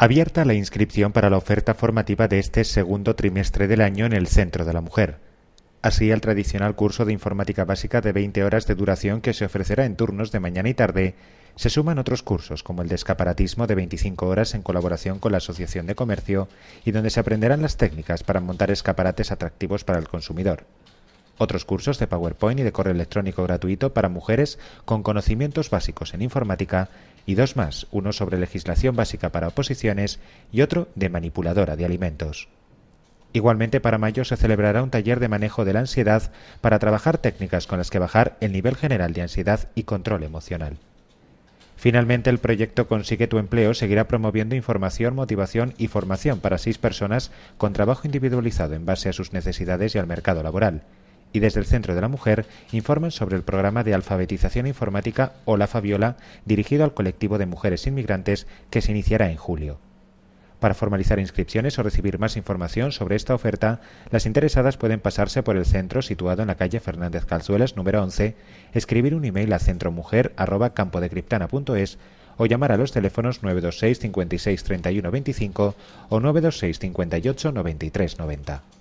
Abierta la inscripción para la oferta formativa de este segundo trimestre del año en el Centro de la Mujer. Así, el tradicional curso de informática básica de 20 horas de duración que se ofrecerá en turnos de mañana y tarde, se suman otros cursos como el de escaparatismo de 25 horas en colaboración con la Asociación de Comercio y donde se aprenderán las técnicas para montar escaparates atractivos para el consumidor otros cursos de PowerPoint y de correo electrónico gratuito para mujeres con conocimientos básicos en informática y dos más, uno sobre legislación básica para oposiciones y otro de manipuladora de alimentos. Igualmente para mayo se celebrará un taller de manejo de la ansiedad para trabajar técnicas con las que bajar el nivel general de ansiedad y control emocional. Finalmente, el proyecto Consigue tu empleo seguirá promoviendo información, motivación y formación para seis personas con trabajo individualizado en base a sus necesidades y al mercado laboral y desde el Centro de la Mujer informan sobre el programa de alfabetización informática Hola Fabiola dirigido al colectivo de mujeres inmigrantes que se iniciará en julio. Para formalizar inscripciones o recibir más información sobre esta oferta, las interesadas pueden pasarse por el centro situado en la calle Fernández Calzuelas número 11, escribir un email a centromujer@campodecriptana.es o llamar a los teléfonos 926 56 31 25 o 926 58 93 90.